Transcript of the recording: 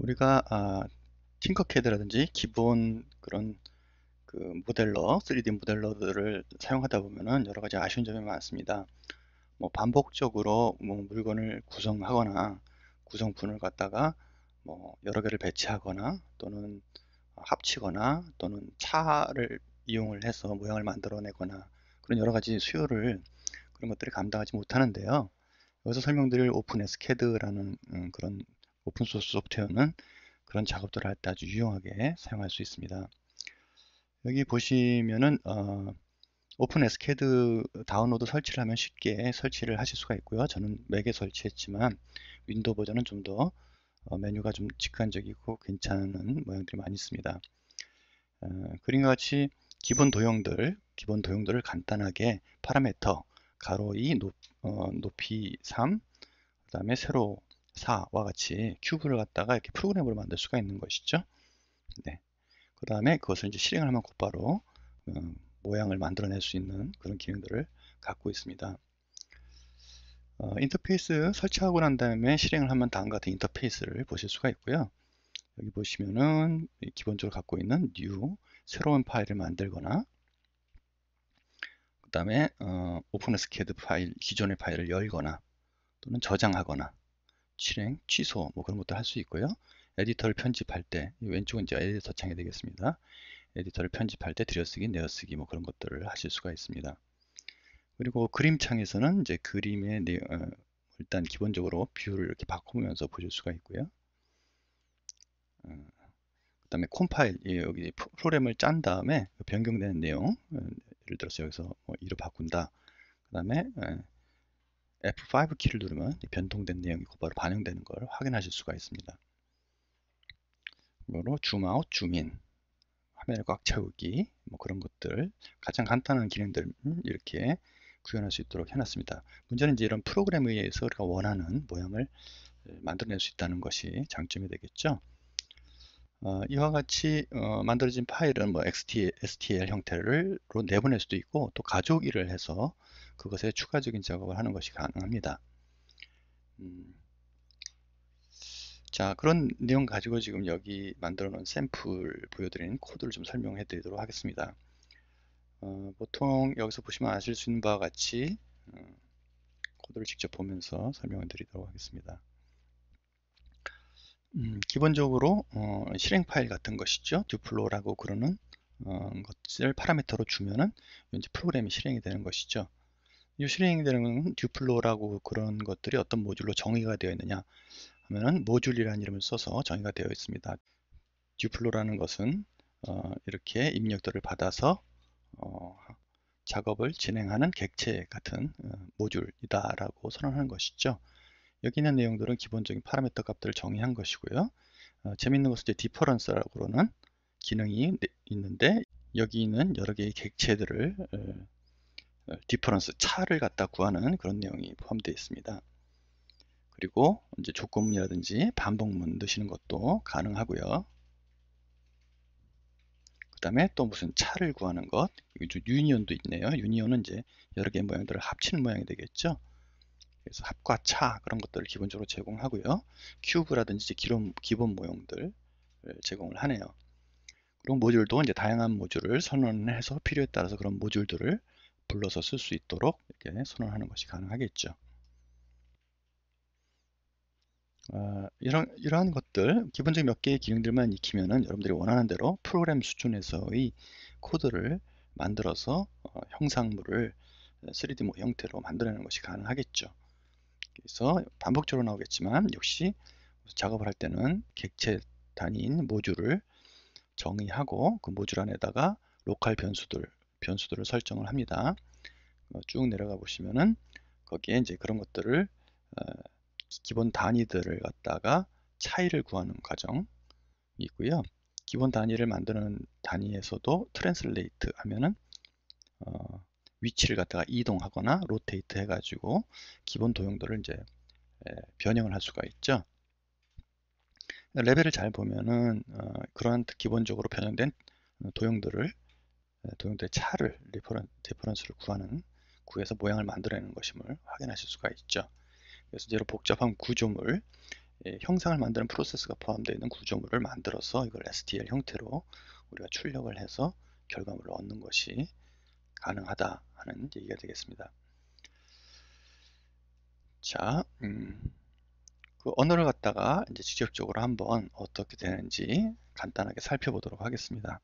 우리가 아, 팅커캐드라든지 기본 그런 그 모델러, 3D 모델러들을 사용하다 보면은 여러 가지 아쉬운 점이 많습니다. 뭐 반복적으로 뭐 물건을 구성하거나 구성분을 갖다가 뭐 여러 개를 배치하거나 또는 합치거나 또는 차를 이용을 해서 모양을 만들어내거나 그런 여러 가지 수요를 그런 것들이 감당하지 못하는데요. 여기서 설명드릴 오픈 에스캐드라는 음, 그런 오픈소스 소프트웨어는 그런 작업들을 할 때 아주 유용하게 사용할 수 있습니다. 여기 보시면은 어, 오픈 에스케드 다운로드 설치를 하면 쉽게 설치를 하실 수가 있고요. 저는 맥에 설치했지만 윈도우 버전은 좀더 어, 메뉴가 좀 직관적이고 괜찮은 모양들이 많이 있습니다. 어, 그림과 같이 기본 도형들, 기본 도형들을 간단하게 파라메터 가로 2, 높, 어, 높이 3, 그 다음에 세로 4와 같이 큐브를 갖다가 이렇게 프로그램으로 만들 수가 있는 것이죠. 네. 그 다음에 그것을 이제 실행을 하면 곧바로 음, 모양을 만들어낼 수 있는 그런 기능들을 갖고 있습니다. 어, 인터페이스 설치하고 난 다음에 실행을 하면 다음과 같은 인터페이스를 보실 수가 있고요. 여기 보시면은 기본적으로 갖고 있는 new 새로운 파일을 만들거나 그 다음에 어, 오픈스캐드 파일 기존의 파일을 열거나 또는 저장하거나 실행, 취소 뭐 그런 것도 할 수 있고요. 에디터를 편집할 때 왼쪽은 이제 에디터 창이 되겠습니다. 에디터를 편집할 때 들여쓰기, 내어쓰기 뭐 그런 것들을 하실 수가 있습니다. 그리고 그림창에서는 이제 그림의 내, 어, 일단 기본적으로 뷰를 이렇게 바꾸면서 보실 수가 있고요. 어, 그 다음에 콤파일 여기 프로그램을 짠 다음에 변경되는 내용 어, 예를 들어서 여기서 뭐 2로 바꾼다. 그 다음에 어, F5 키를 누르면 변동된 내용이 곧바로 반영되는 걸 확인하실 수가 있습니다. 이거로 줌아웃, 줌인, 화면을 꽉 채우기 뭐 그런 것들 가장 간단한 기능들 음, 이렇게 구현할 수 있도록 해놨습니다. 문제는 이제 이런 프로그램에 의해서 우리가 원하는 모양을 만들어낼 수 있다는 것이 장점이 되겠죠. 어, 이와 같이 어, 만들어진 파일은 뭐 XT, STL 형태로 내보낼 수도 있고 또 가져오기를 해서 그것에 추가적인 작업을 하는 것이 가능합니다. 음, 자 그런 내용 가지고 지금 여기 만들어 놓은 샘플 보여드리는 코드를 좀 설명해 드리도록 하겠습니다. 어, 보통 여기서 보시면 아실 수 있는 바와 같이 어, 코드를 직접 보면서 설명을 드리도록 하겠습니다. 음, 기본적으로 어, 실행 파일 같은 것이죠. 듀플로라고 그러는 어, 것을 파라미터로 주면은 이제 프로그램이 실행이 되는 것이죠. 실행되는 듀플로라고 그런 것들이 어떤 모듈로 정의가 되어 있느냐 하면은 모듈이라는 이름을 써서 정의가 되어 있습니다. 듀플로라는 것은 어, 이렇게 입력들을 받아서 어, 작업을 진행하는 객체 같은 어, 모듈이다라고 선언하는 것이죠. 여기 있는 내용들은 기본적인 파라미터 값들을 정의한 것이고요. 어, 재밌는 것은 이제 디퍼런스라고는 기능이 네, 있는데 여기 있는 여러 개의 객체들을 어, 디퍼런스 차를 갖다 구하는 그런 내용이 포함되어 있습니다. 그리고 이제 조건문이라든지 반복문 넣으시는 것도 가능하고요. 그 다음에 또 무슨 차를 구하는 것, 유니온도 있네요. 유니온은 이제 여러 개의 모양들을 합치는 모양이 되겠죠. 그래서 합과 차 그런 것들을 기본적으로 제공하고요. 큐브라든지 기본, 기본 모형들 을 제공을 하네요. 그리고 모듈도 이제 다양한 모듈을 선언해서 필요에 따라서 그런 모듈들을 불러서 쓸 수 있도록 이렇게 선언하는 것이 가능하겠죠. 어, 이런, 이러한 것들 기본적인 몇 개의 기능들만 익히면은 여러분들이 원하는 대로 프로그램 수준에서의 코드를 만들어서 어, 형상물을 3D 모 형태로 만들어내는 것이 가능하겠죠. 그래서 반복적으로 나오겠지만 역시 작업을 할 때는 객체 단위인 모듈을 정의하고 그 모듈 안에다가 로컬 변수들 변수들을 설정을 합니다. 어, 쭉 내려가 보시면은 거기에 이제 그런 것들을 어, 기본 단위들을 갖다가 차이를 구하는 과정이 있고요. 기본 단위를 만드는 단위에서도 트랜슬레이트 하면은 어, 위치를 갖다가 이동하거나 로테이트 해가지고 기본 도형들을 이제 변형을 할 수가 있죠. 레벨을 잘 보면은 어, 그러한 기본적으로 변형된 도형들을 예, 도형도의 차를 리퍼런, 퍼런스를 구하는 구에서 모양을 만들어내는 것임을 확인하실 수가 있죠. 그래서 이런 복잡한 구조물, 예, 형상을 만드는 프로세스가 포함되어 있는 구조물을 만들어서 이걸 STL 형태로 우리가 출력을 해서 결과물을 얻는 것이 가능하다 하는 얘기가 되겠습니다. 자, 음, 그 언어를 갖다가 이제 직접적으로 한번 어떻게 되는지 간단하게 살펴보도록 하겠습니다.